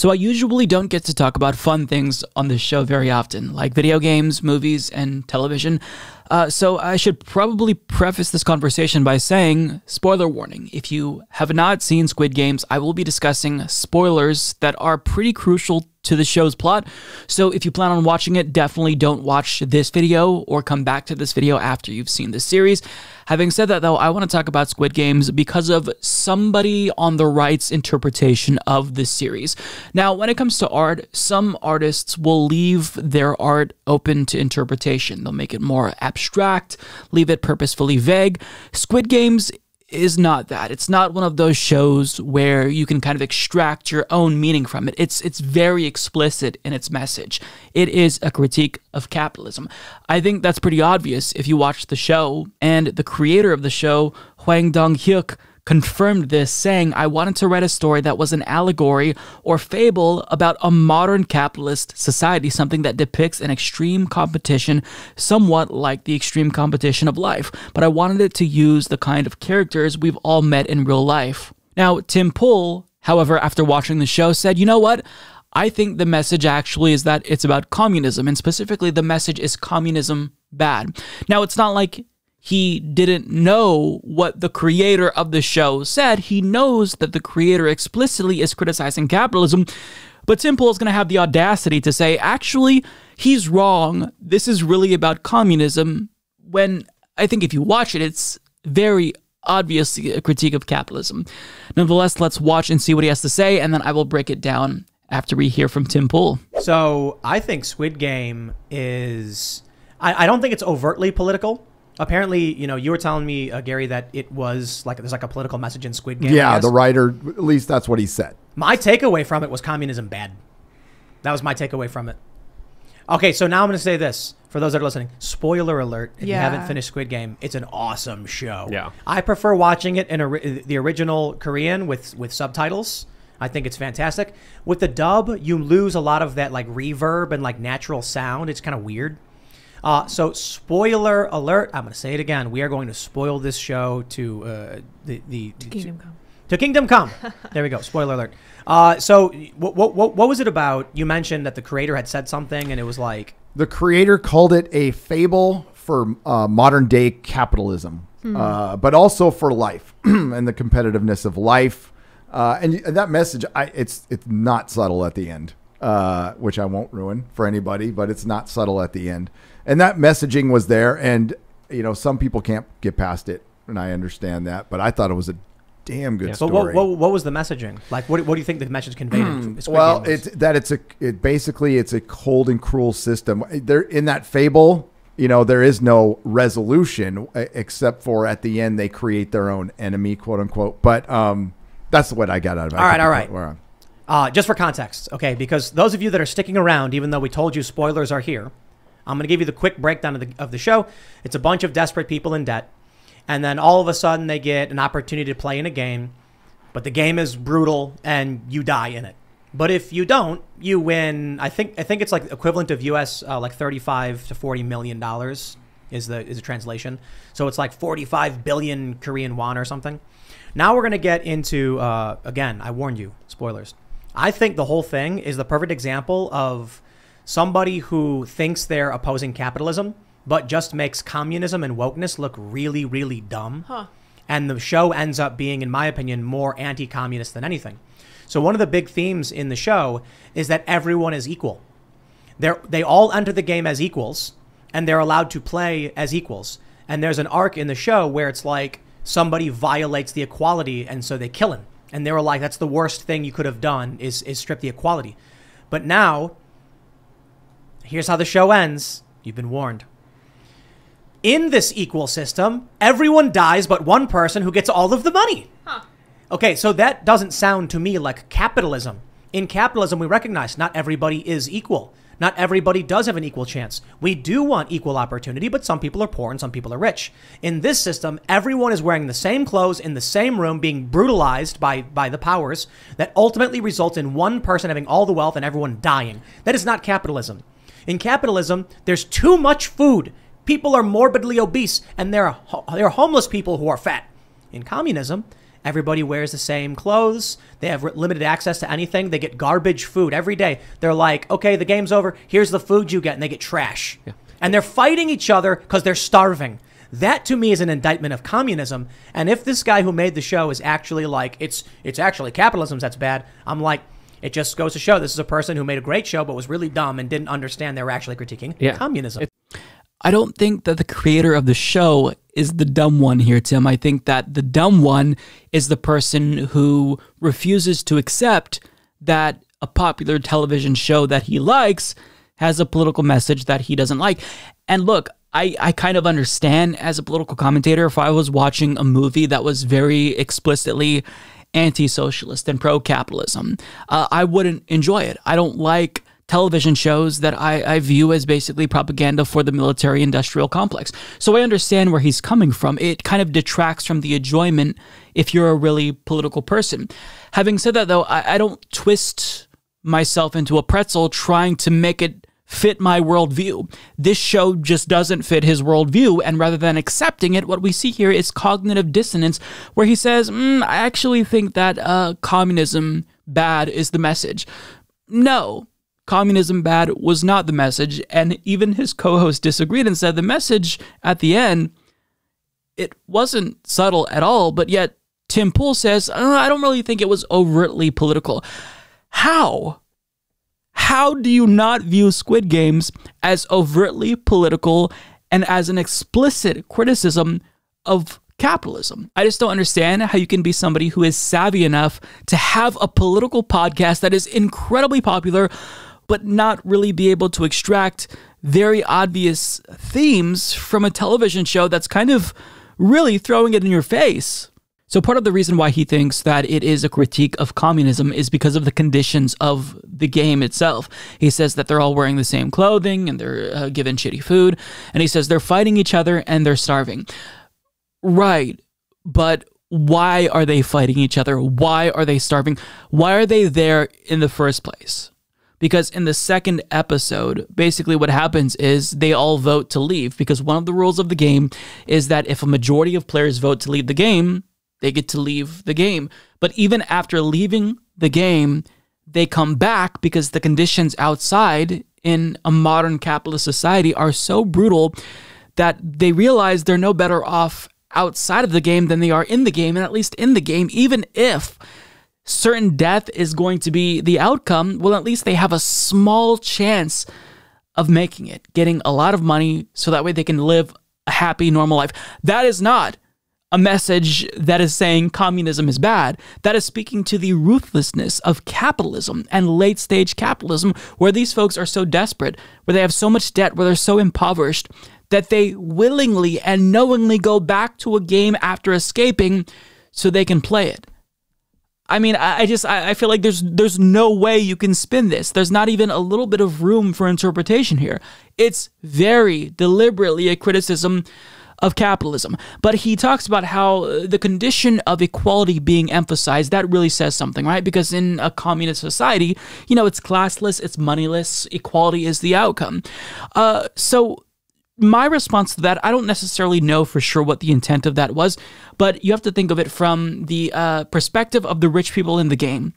So I usually don't get to talk about fun things on this show very often, like video games, movies, and television. Uh, so I should probably preface this conversation by saying spoiler warning. If you have not seen Squid Games, I will be discussing spoilers that are pretty crucial to the show's plot. So if you plan on watching it, definitely don't watch this video or come back to this video after you've seen the series. Having said that, though, I want to talk about Squid Games because of somebody on the right's interpretation of this series. Now, when it comes to art, some artists will leave their art open to interpretation. They'll make it more abstract, leave it purposefully vague. Squid Games is not that. It's not one of those shows where you can kind of extract your own meaning from it. It's it's very explicit in its message. It is a critique of capitalism. I think that's pretty obvious if you watch the show and the creator of the show, Huang Dong-hyuk, confirmed this, saying, I wanted to write a story that was an allegory or fable about a modern capitalist society, something that depicts an extreme competition, somewhat like the extreme competition of life. But I wanted it to use the kind of characters we've all met in real life. Now, Tim Pool, however, after watching the show, said, You know what? I think the message actually is that it's about communism, and specifically, the message is communism bad. Now, it's not like he didn't know what the creator of the show said. He knows that the creator explicitly is criticizing capitalism, but Tim Pool is going to have the audacity to say, actually, he's wrong. This is really about communism. When I think if you watch it, it's very obviously a critique of capitalism. Nonetheless, let's watch and see what he has to say, and then I will break it down after we hear from Tim Pool. So I think Squid Game is. I, I don't think it's overtly political. Apparently, you know, you were telling me, uh, Gary, that it was like there's like a political message in Squid Game. Yeah, the writer, at least that's what he said. My takeaway from it was communism bad. That was my takeaway from it. Okay, so now I'm going to say this for those that are listening. Spoiler alert: If you haven't finished Squid Game, it's an awesome show. Yeah. I prefer watching it in the original Korean with with subtitles. I think it's fantastic. With the dub, you lose a lot of that like reverb and like natural sound. It's kind of weird. Uh, so, spoiler alert! I'm going to say it again. We are going to spoil this show to uh, the the to Kingdom to, Come. To Kingdom Come. there we go. Spoiler alert. Uh, so, what, what what what was it about? You mentioned that the creator had said something, and it was like the creator called it a fable for uh, modern day capitalism, hmm. uh, but also for life and the competitiveness of life. Uh, and, that message, I, it's it's not subtle at the end uh, which I won't ruin for anybody, but it's not subtle at the end. And that messaging was there, and you know some people can't get past it, and I understand that. But I thought it was a damn good yeah. story. But what, what, what, was the messaging? Like, what, what do you think the message conveyed? Hmm. well, it's that it's a it basically it's a cold and cruel system. There in that fable, you know, there is no resolution uh, except for at the end they create their own enemy, quote unquote. But um, that's what I got out of it. All right, all right. Uh, just for context, okay, because those of you that are sticking around, even though we told you spoilers are here, I'm going to give you the quick breakdown of the, of the show. It's a bunch of desperate people in debt, and then all of a sudden they get an opportunity to play in a game, but the game is brutal and you die in it. But if you don't, you win. I think I think it's like equivalent of U.S. Uh, like 35 to 40 million dollars is the is a translation. So it's like 45 billion Korean won or something. Now we're gonna get into uh, again. I warned you, spoilers. I think the whole thing is the perfect example of somebody who thinks they're opposing capitalism, but just makes communism and wokeness look really, really dumb. Huh. And the show ends up being, in my opinion, more anti communist than anything. So, one of the big themes in the show is that everyone is equal. they they all enter the game as equals, and they're allowed to play as equals. And there's an arc in the show where it's like somebody violates the equality, and so they kill him and they were like, "That's the worst thing you could have done is is strip the equality." But now, here's how the show ends. You've been warned. In this equal system, everyone dies but one person who gets all of the money. Huh. Okay, so that doesn't sound to me like capitalism. In capitalism, we recognize not everybody is equal. Not everybody does have an equal chance. We do want equal opportunity, but some people are poor and some people are rich. In this system, everyone is wearing the same clothes in the same room, being brutalized by, by the powers that ultimately results in one person having all the wealth and everyone dying. That is not capitalism. In capitalism, there's too much food. People are morbidly obese, and there are, there are homeless people who are fat. In communism, Everybody wears the same clothes. They have limited access to anything. They get garbage food every day. They're like, okay, the game's over. Here's the food you get. And they get trash. Yeah. And they're fighting each other because they're starving. That to me is an indictment of communism. And if this guy who made the show is actually like, it's, it's actually capitalism that's bad, I'm like, it just goes to show this is a person who made a great show but was really dumb and didn't understand they were actually critiquing yeah. communism. I don't think that the creator of the show is the dumb one here, Tim. I think that the dumb one is the person who refuses to accept that a popular television show that he likes has a political message that he doesn't like. And look, I, I kind of understand as a political commentator if I was watching a movie that was very explicitly anti socialist and pro capitalism, uh, I wouldn't enjoy it. I don't like television shows that I, I view as basically propaganda for the military industrial complex. So I understand where he's coming from. It kind of detracts from the enjoyment if you're a really political person. Having said that, though, I, I don't twist myself into a pretzel trying to make it fit my worldview. This show just doesn't fit his worldview. And rather than accepting it, what we see here is cognitive dissonance, where he says, mm, I actually think that uh, communism bad is the message. No, communism bad was not the message. And even his co host disagreed and said the message at the end, it wasn't subtle at all. But yet, Tim Pool says, uh, I don't really think it was overtly political. How? How do you not view Squid Games as overtly political and as an explicit criticism of capitalism. I just don't understand how you can be somebody who is savvy enough to have a political podcast that is incredibly popular but not really be able to extract very obvious themes from a television show that's kind of really throwing it in your face. So, part of the reason why he thinks that it is a critique of communism is because of the conditions of the game itself. He says that they're all wearing the same clothing and they're uh, given shitty food. And he says they're fighting each other and they're starving. Right. But why are they fighting each other? Why are they starving? Why are they there in the first place? because in the second episode, basically what happens is they all vote to leave because one of the rules of the game is that if a majority of players vote to leave the game, they get to leave the game. But even after leaving the game, they come back because the conditions outside in a modern capitalist society are so brutal that they realize they're no better off outside of the game than they are in the game, and at least in the game, even if certain death is going to be the outcome, well, at least they have a small chance of making it, getting a lot of money so that way they can live a happy, normal life. That is not a message that is saying communism is bad. That is speaking to the ruthlessness of capitalism and late stage capitalism, where these folks are so desperate, where they have so much debt, where they're so impoverished that they willingly and knowingly go back to a game after escaping so they can play it. I mean, I, I just I, I, feel like there's there's no way you can spin this. There's not even a little bit of room for interpretation here. It's very deliberately a criticism of capitalism. But he talks about how uh, the condition of equality being emphasized, that really says something, right? Because in a communist society, you know, it's classless, it's moneyless, equality is the outcome. Uh, so my response to that, I don't necessarily know for sure what the intent of that was, but you have to think of it from the uh, perspective of the rich people in the game.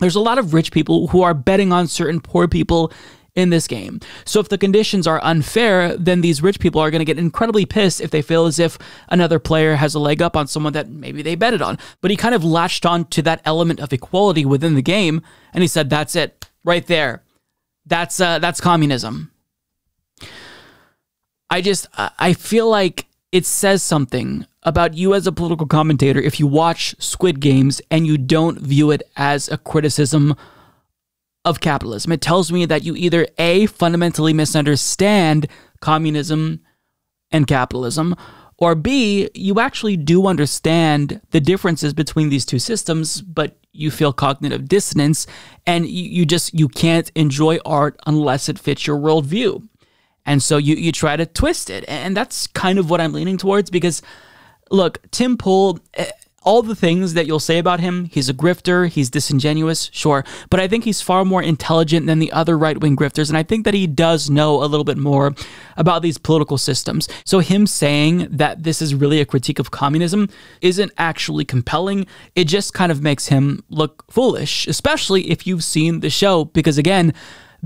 There's a lot of rich people who are betting on certain poor people in this game. So if the conditions are unfair, then these rich people are going to get incredibly pissed if they feel as if another player has a leg up on someone that maybe they betted on. But he kind of latched on to that element of equality within the game, and he said, "That's it, right there. That's uh, that's communism." I just I feel like it says something about you as a political commentator if you watch Squid Games and you don't view it as a criticism of capitalism. It tells me that you either A, fundamentally misunderstand communism and capitalism, or B, you actually do understand the differences between these two systems, but you feel cognitive dissonance and you, just you can't enjoy art unless it fits your worldview. And so you you try to twist it. And that's kind of what I'm leaning towards because look, Tim Pool eh, all the things that you'll say about him, he's a grifter, he's disingenuous, sure, but I think he's far more intelligent than the other right wing grifters, and I think that he does know a little bit more about these political systems. So, him saying that this is really a critique of communism isn't actually compelling. It just kind of makes him look foolish, especially if you've seen the show, because again,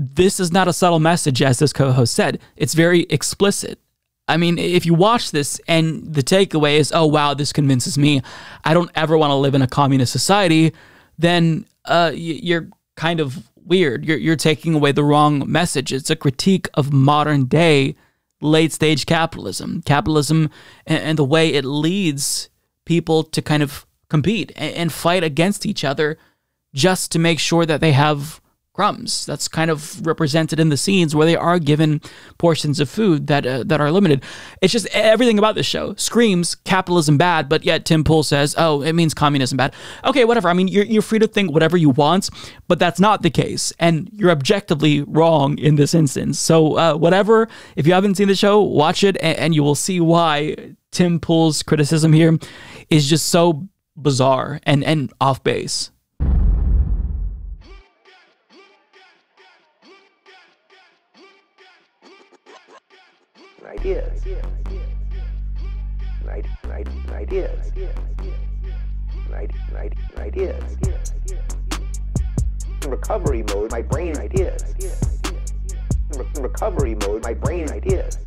this is not a subtle message, as this co host said. It's very explicit. I mean, if you watch this and the takeaway is, oh, wow, this convinces me, I don't ever want to live in a communist society, then uh, you're kind of weird. You're, you're taking away the wrong message. It's a critique of modern day late stage capitalism, capitalism and, and the way it leads people to kind of compete and, and fight against each other just to make sure that they have crumbs. That's kind of represented in the scenes where they are given portions of food that uh, that are limited. It's just everything about this show screams capitalism bad, but yet Tim Pool says, "Oh, it means communism bad." Okay, whatever. I mean, you're you're free to think whatever you want, but that's not the case, and you're objectively wrong in this instance. So, uh, whatever. If you haven't seen the show, watch it, and, and you will see why Tim Pool's criticism here is just so bizarre and and off base. ideas. ideas, night, ideas. Night, night, ideas. In recovery mode, my brain ideas. recovery mode, my brain ideas.